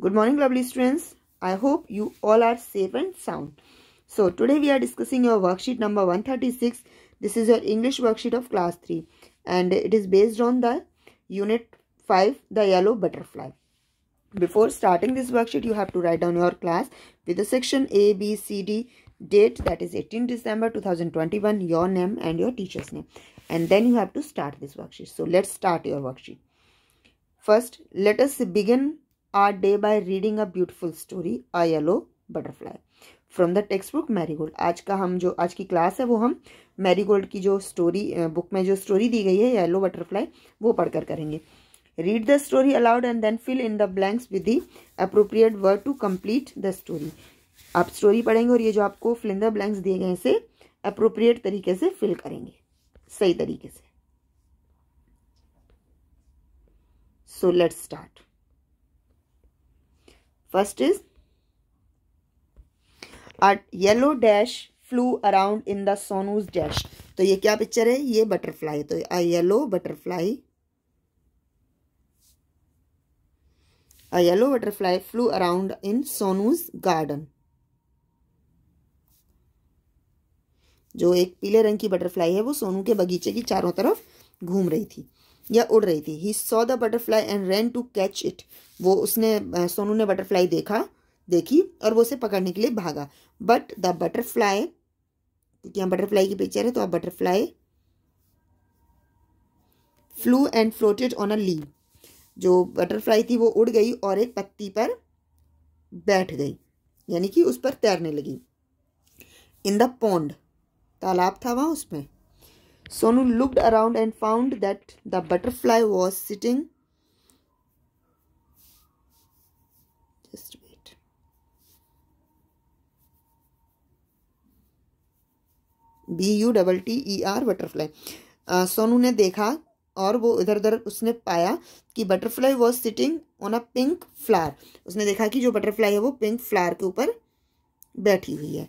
Good morning lovely students. I hope you all are safe and sound. So today we are discussing your worksheet number 136. This is your English worksheet of class 3 and it is based on the unit 5 the yellow butterfly. Before starting this worksheet you have to write down your class with the section A, B, C, D, date that is 18 December 2021 your name and your teacher's name and then you have to start this worksheet. So let's start your worksheet. First let us begin our day by reading a beautiful story a yellow butterfly from the text book Marigold आज का हम जो आज की class है वो हम marigold की जो स्टोरी बुक में जो स्टोरी दी गई है येलो बटरफ्लाई वो पढ़कर करेंगे read the story aloud and then fill in the blanks with the appropriate word to complete the story आप स्टोरी पढ़ेंगे और ये जो आपको फिल इन द ब्लैंक्स दिए गए इसे अप्रोप्रिएट तरीके से फिल करेंगे सही तरीके से so let start First is a yellow dash flew around in the sonu's dash. तो ये क्या पिक्चर है ये बटरफ्लाई तो a yellow butterfly a yellow butterfly flew around in sonu's garden जो एक पीले रंग की बटरफ्लाई है वो सोनू के बगीचे की चारों तरफ घूम रही थी या उड़ रही थी he saw the butterfly and ran to catch it वो उसने सोनू ने बटरफ्लाई देखा देखी और वो उसे पकड़ने के लिए भागा बट द बटरफ्लाई क्योंकि यहाँ बटरफ्लाई की पिक्चर है तो आप butterfly flew and floated on a leaf जो बटरफ्लाई थी वो उड़ गई और एक पत्ती पर बैठ गई यानी कि उस पर तैरने लगी इन द पौंड तालाब था वहाँ उसमें Sonu looked around and found that the butterfly was sitting. Just wait. B U double T E R butterfly. Sonu ने देखा और वो इधर उधर उसने पाया कि butterfly was sitting on a pink flower उसने देखा कि जो बटरफ्लाई है वो पिंक फ्लावर के ऊपर बैठी हुई है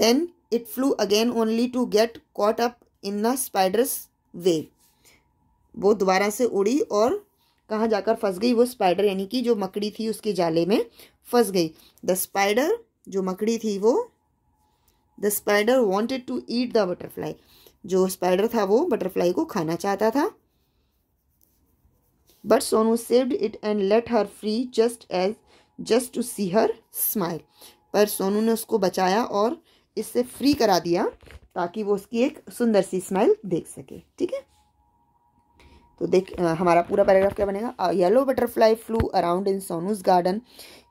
then it flew again only to get caught up in the spider's web वो दोबारा से उड़ी और कहाँ जाकर फंस गई वो स्पाइडर यानी कि जो मकड़ी थी उसके जाले में फंस गई द स्पाइडर जो मकड़ी थी वो the spider wanted to eat the butterfly जो स्पाइडर था वो बटरफ्लाई को खाना चाहता था but Sonu saved it and let her free just as just to see her smile पर सोनू ने उसको बचाया और इससे फ्री करा दिया ताकि वो उसकी एक सुंदर सी स्माइल देख सके ठीक है तो देख हमारा पूरा पैराग्राफ क्या बनेगा yellow butterfly flew around in Sonu's garden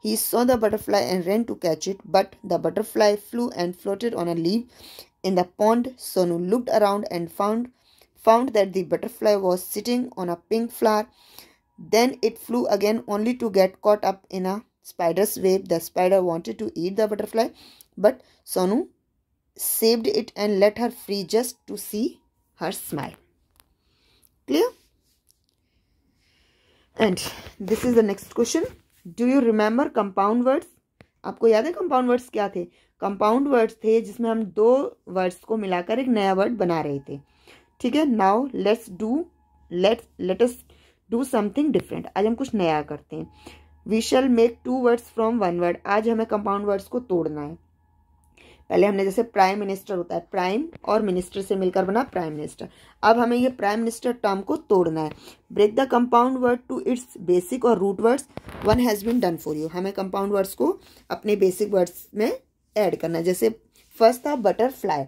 he saw the butterfly and ran to catch it but the butterfly flew and floated on a leaf in the pond Sonu looked around and found found that the butterfly was sitting on a pink flower then it flew again only to get caught up in a spider's web the spider wanted to eat the butterfly but Sonu saved it and let her free just to see her smile. Clear? And this is the next question. Do you remember compound words? आपको याद है compound words क्या थे compound words थे जिसमें हम दो words को मिलाकर एक नया वर्ड बना रहे थे ठीक है now let's do let's us do something different आज हम कुछ नया करते हैं we shall make two words from one word आज हमें कंपाउंड वर्ड्स को तोड़ना है पहले हमने जैसे प्राइम मिनिस्टर होता है प्राइम और मिनिस्टर से मिलकर बना प्राइम मिनिस्टर अब हमें ये प्राइम मिनिस्टर टर्म को तोड़ना है break the compound word to its basic और root words one has been done for you हमें कंपाउंड वर्ड्स को अपने बेसिक वर्ड्स में ऐड करना है जैसे फर्स्ट था बटरफ्लाई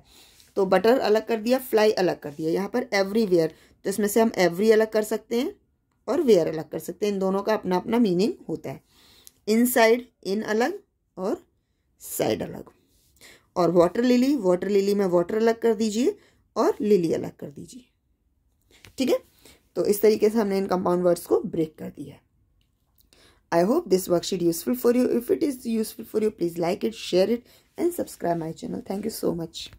तो बटर अलग कर दिया फ्लाई अलग कर दिया यहाँ पर एवरीवेयर तो इसमें से हम एवरी अलग कर सकते हैं और वेयर अलग कर सकते हैं इन दोनों का अपना अपना मीनिंग होता है इन साइड इन अलग और साइड अलग और वाटर लिली वाटर लिली में वाटर अलग कर दीजिए और लिली अलग कर दीजिए ठीक है तो इस तरीके से हमने इन कंपाउंड वर्ड्स को ब्रेक कर दिया है I hope this worksheet useful for you if it is useful for you please like it share it and subscribe my channel thank you so much